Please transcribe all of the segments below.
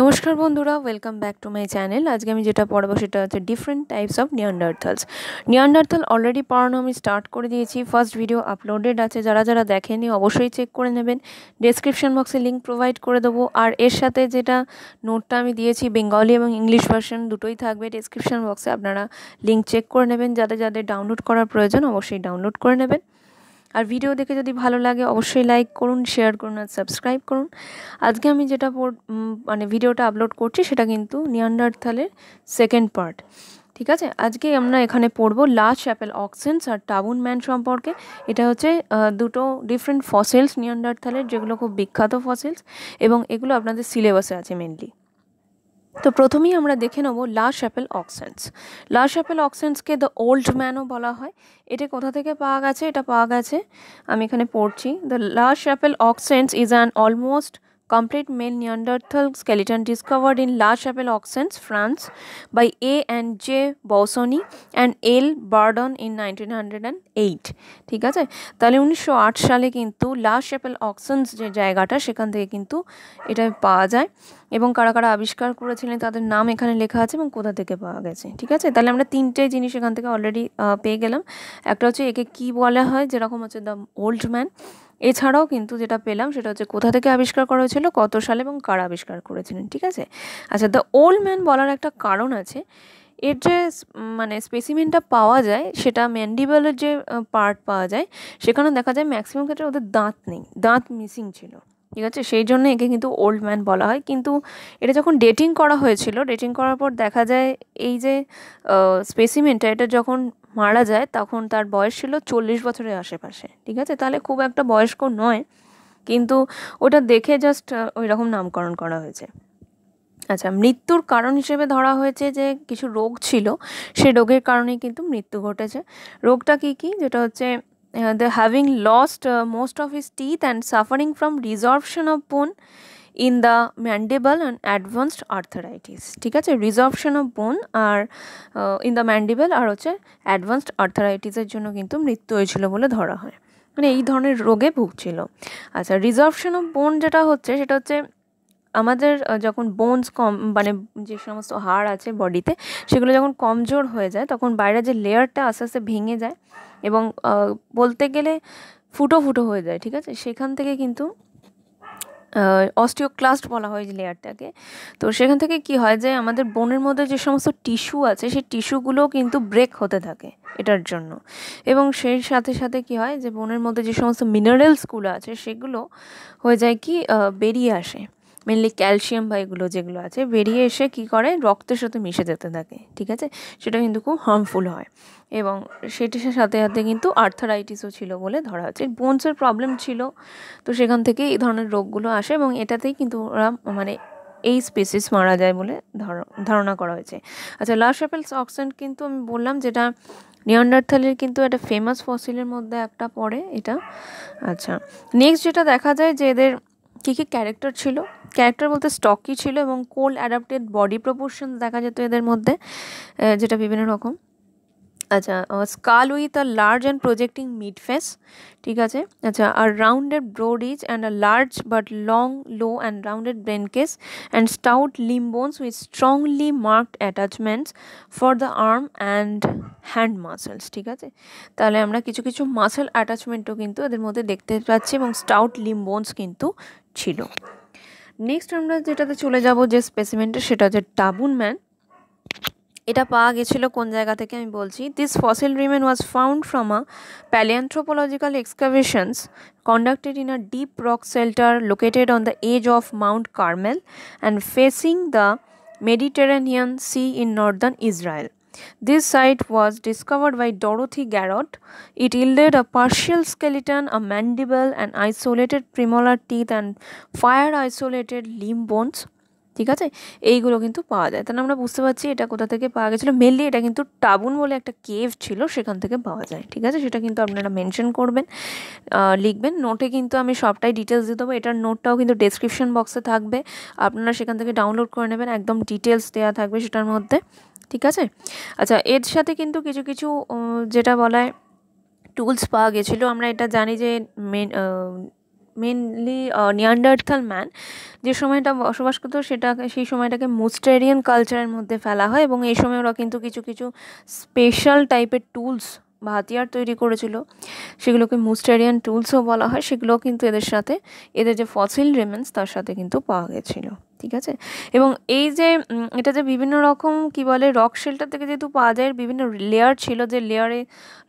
নমস্কার বন্ধুরা welcome back to my channel আজকে আমি যেটা পড়াবো সেটা হচ্ছে different types of Neanderthals Neanderthal already পড়ানো আমি স্টার্ট করে দিয়েছি ফার্স্ট ভিডিও আপলোডেড আছে যারা যারা দেখেনি অবশ্যই চেক করে নেবেন ডেসক্রিপশন বক্সে লিঙ্ক প্রোভাইড করে দেবো আর এর সাথে যেটা নোটটা আমি দিয়েছি বেঙ্গলি এবং ইংলিশ ভার্সন দুটোই থাকবে ডেসক্রিপশন বক্সে আপনারা লিঙ্ক চেক করে নেবেন যাদের যাদের ডাউনলোড করার প্রয়োজন অবশ্যই ডাউনলোড করে নেবেন আর ভিডিও দেখে যদি ভালো লাগে অবশ্যই লাইক করুন শেয়ার করুন আর সাবস্ক্রাইব করুন আজকে আমি যেটা মানে ভিডিওটা আপলোড করছি সেটা কিন্তু নিয়ান্ডারথালের সেকেন্ড পার্ট ঠিক আছে আজকে আমরা এখানে পড়ব লাস্ট অ্যাপেল অক্সেন্স আর টাবুন ম্যান সম্পর্কে এটা হচ্ছে দুটো ডিফারেন্ট ফসেলস নিয়ান্ডারথালের যেগুলো খুব বিখ্যাত ফসেলস এবং এগুলো আপনাদের সিলেবাসে আছে মেনলি তো প্রথমেই আমরা দেখে নেব লাশ অ্যাপেল অক্সেন্স লাশ অ্যাপেল অক্সেন্সকে দ্য ওল্ড ম্যানও বলা হয় এটা কোথা থেকে পাওয়া গেছে এটা পাওয়া গেছে আমি এখানে পড়ছি the La Chapelle aux Saints is an almost complete complete male in skeleton discovered aux Saints France by A and J Bouyssonie and L Bardon in nineteen hundred and eight ঠিক আছে তাহলে উনিশশো আট সালে কিন্তু লা চ্যাপেল অক্সেন্স যে জায়গাটা সেখান থেকে কিন্তু এটা পাওয়া যায় এবং কারা কারা আবিষ্কার করেছিলেন তাদের নাম এখানে লেখা আছে এবং কোথা থেকে পাওয়া গেছে ঠিক আছে তাহলে আমরা তিনটে জিনিস এখান থেকে অলরেডি পেয়ে গেলাম একটা হচ্ছে একে কি বলা হয় যেরকম হচ্ছে দ্য ওল্ড ম্যান এছাড়াও কিন্তু যেটা পেলাম সেটা হচ্ছে কোথা থেকে আবিষ্কার করা হয়েছিল কত সালে এবং কারা আবিষ্কার করেছিলেন ঠিক আছে আচ্ছা দ্য ওল্ড ম্যান বলার একটা কারণ আছে এর যে মানে স্পেসিমেনটা পাওয়া যায় সেটা ম্যান্ডিবলের যে পার্ট পাওয়া যায় সেখানে দেখা যায় ম্যাক্সিমাম ক্ষেত্রে ওদের দাঁত নেই দাঁত মিসিং ছিল ঠিক আছে সেই জন্য একে কিন্তু ওল্ড ম্যান বলা হয় কিন্তু এটা যখন ডেটিং করা হয়েছিল ডেটিং করার পর দেখা যায় এই যে স্পেসিমেনটা এটা যখন মারা যায় তখন তার বয়স ছিল চল্লিশ বছরের আশেপাশে ঠিক আছে তাহলে খুব একটা বয়স্ক নয় কিন্তু ওটা দেখে জাস্ট ওই রকম নামকরণ করা হয়েছে আচ্ছা মৃত্যুর কারণ হিসেবে ধরা হয়েছে যে কিছু রোগ ছিল সে রোগের কারণে কিন্তু মৃত্যু ঘটেছে রোগটা কী কী যেটা হচ্ছে the having lost most of his teeth and suffering from resorption of bone in the mandible and advanced arthritis ঠিক আছে রিজার্ভশন অফ বোন আর ইন দ্য ম্যান্ডেবল আর হচ্ছে অ্যাডভান্সড আর্থারাইটিসের জন্য কিন্তু মৃত্যু হয়েছিল বলে ধরা হয় মানে এই ধরনের রোগে ভুগছিল আচ্ছা রিজার্ভশন অফ বোন যেটা হচ্ছে সেটা হচ্ছে আমাদের যখন বোনস কম মানে যে সমস্ত হাড় আছে বডিতে সেগুলো যখন কমজোর হয়ে যায় তখন বাইরে যে লেয়ারটা আস্তে আস্তে ভেঙে যায় এবং বলতে গেলে ফুটো ফুটো হয়ে যায় ঠিক আছে সেখান থেকে কিন্তু অস্টিওক্লাস্ট বলা হয় যে লেয়ারটাকে তো সেখান থেকে কি হয় যে আমাদের বোনের মধ্যে যে সমস্ত টিস্যু আছে সেই টিস্যুগুলো কিন্তু ব্রেক হতে থাকে এটার জন্য এবং সেই সাথে সাথে কি হয় যে বোনের মধ্যে যে সমস্ত মিনারেলসগুলো আছে সেগুলো হয়ে যায় কি বেরিয়ে আসে মেনলি ক্যালসিয়াম বা এগুলো যেগুলো আছে বেরিয়ে এসে কি করে রক্তের সাথে মিশে যেতে থাকে ঠিক আছে সেটা কিন্তু খুব হার্মফুল হয় এবং সেটির সাথে সাথে কিন্তু আর্থারাইটিসও ছিল বলে ধরা হচ্ছে বোনসের প্রবলেম ছিল তো সেখান থেকে এই ধরনের রোগগুলো আসে এবং এটাতেই কিন্তু ওরা মানে এই স্পেসিস মারা যায় বলে ধারণা করা হয়েছে আচ্ছা লাস্ট অ্যাপেলস অক্সেন্ট কিন্তু আমি বললাম যেটা নিয়ন্ডারথালের কিন্তু একটা ফেমাস ফসিলের মধ্যে একটা পড়ে এটা আচ্ছা নেক্সট যেটা দেখা যায় যে এদের কী কী ক্যারেক্টার ছিল ক্যারেক্টার বলতে স্টকই ছিল এবং কোল অ্যাডাপ্টেড বডি প্রপোর্শন দেখা যেত এদের মধ্যে যেটা বিভিন্ন রকম আচ্ছা skull with a large and projecting mid face ঠিক আছে আচ্ছা আর rounded brow ridge and a large but long low and rounded brain case and stout limb bones with strongly marked attachments for the arm and hand muscles ঠিক আছে তাহলে আমরা কিছু কিছু মাসেল অ্যাটাচমেন্টও কিন্তু এদের মধ্যে দেখতে পাচ্ছি এবং স্টাউট লিম বোনস কিন্তু ছিল নেক্সট আমরা যেটাতে চলে যাব যে স্পেসিমেন্টে সেটা হচ্ছে টাবুন ম্যান এটা পাওয়া গেছিল কোন জায়গা থেকে আমি বলছি this fossil remain was found from a palaeoanthropological excavations conducted in a deep rock shelter located on the edge of Mount Carmel and facing the Mediterranean Sea in northern Israel This site was discovered by Dorothy Garrott. It yielded a partial skeleton, a mandible, an isolated premolar teeth and fire isolated limb bones. ঠিক আছে এইগুলো কিন্তু পাওয়া যায় তাহলে আমরা বুঝতে পারছি এটা কোথা থেকে পাওয়া গেছিলো মেনলি এটা কিন্তু টাবুন বলে একটা কেভ ছিল সেখান থেকে পাওয়া যায় ঠিক আছে সেটা কিন্তু আপনারা মেনশন করবেন লিখবেন নোটে কিন্তু আমি সবটাই ডিটেলস দিয়ে দেবো এটার নোটটাও কিন্তু ডেসক্রিপশন বক্সে থাকবে আপনারা সেখান থেকে ডাউনলোড করে নেবেন একদম ডিটেলস দেওয়া থাকবে সেটার মধ্যে ঠিক আছে আচ্ছা এর সাথে কিন্তু কিছু কিছু যেটা বলায় টুলস পাওয়া গেছিলো আমরা এটা জানি যে মেন মেনলি নিয়ান্ডার্থাল ম্যান যে সময়টা বসবাস করতো সেটা সেই সময়টাকে মুস্টেরিয়ান কালচারের মধ্যে ফেলা হয় এবং এই সময় ওরা কিন্তু কিছু কিছু স্পেশাল টাইপের টুলস হাতিয়ার তৈরি করেছিল সেগুলোকে মুস্টেরিয়ান টুলসও বলা হয় সেগুলো কিন্তু এদের সাথে এদের যে ফসিল রেমেন্স তার সাথে কিন্তু পাওয়া গেছিলো ঠিক আছে এবং এই যে এটা যে বিভিন্ন রকম কি বলে রক শেল্টার থেকে যেহেতু পাওয়া যায় বিভিন্ন লেয়ার ছিল যে লেয়ারে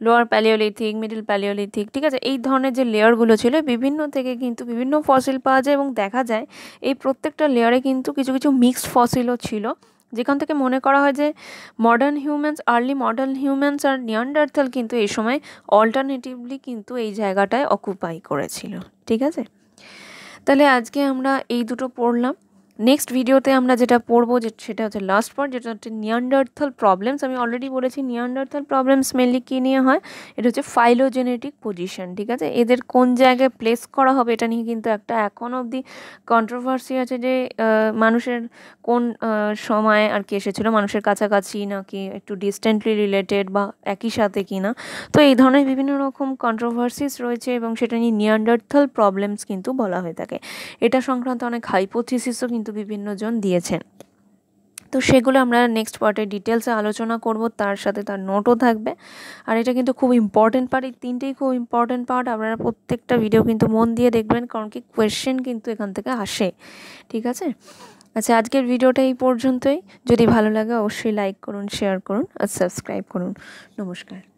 লোয়ার প্যালিওলিথিক মিডল প্যালিওলিথিক ঠিক আছে এই ধরনের যে লেয়ারগুলো ছিল বিভিন্ন থেকে কিন্তু বিভিন্ন ফসিল পাওয়া যায় এবং দেখা যায় এই প্রত্যেকটা লেয়ারে কিন্তু কিছু কিছু মিক্সড ফসিলও ছিল যেখান থেকে মনে করা হয় যে modern humans early modern humans আর নিয়ান্ডার্থাল কিন্তু এই সময় অল্টারনেটিভলি কিন্তু এই জায়গাটায় অকুপাই করেছিল ঠিক আছে তাহলে আজকে আমরা এই দুটো পড়লাম নেক্সট ভিডিওতে আমরা যেটা পড়বো যে সেটা হচ্ছে লাস্ট পার্ট যেটা হচ্ছে নিয়ান্ডার্থাল প্রবলেমস আমি অলরেডি বলেছি নিয়ান্ডার্থাল প্রবলেমস মেনলি কী নিয়ে হয় এটা হচ্ছে ফাইলোজেনেটিক পজিশন ঠিক আছে এদের কোন জায়গায় প্লেস করা হবে এটা নিয়ে কিন্তু একটা এখন অবধি কন্ট্রোভার্সি আছে যে মানুষের কোন সময় আর কি এসেছিলো মানুষের কাছাকাছি নাকি একটু ডিস্টেন্টলি রিলেটেড বা একই সাথে কি না তো এই ধরনের বিভিন্ন রকম কন্ট্রোভার্সিস রয়েছে এবং সেটা নিয়ে নিয়ান্ডার্থাল প্রবলেমস কিন্তু বলা হয়ে থাকে এটা সংক্রান্ত অনেক হাইপোথিসিসও কিন্তু কিন্তু বিভিন্নজন দিয়েছেন তো সেগুলো আমরা নেক্সট পার্টে ডিটেলসে আলোচনা করব তার সাথে তার নোটও থাকবে আর এটা কিন্তু খুব ইম্পর্টেন্ট পার্ট এই তিনটেই খুব ইম্পর্টেন্ট পার্ট আপনারা প্রত্যেকটা ভিডিও কিন্তু মন দিয়ে দেখবেন কারণ কি কোয়েশ্চেন কিন্তু এখান থেকে আসে ঠিক আছে আচ্ছা আজকের ভিডিওটা এই পর্যন্তই যদি ভালো লাগে অবশ্যই লাইক করুন শেয়ার করুন আর সাবস্ক্রাইব করুন নমস্কার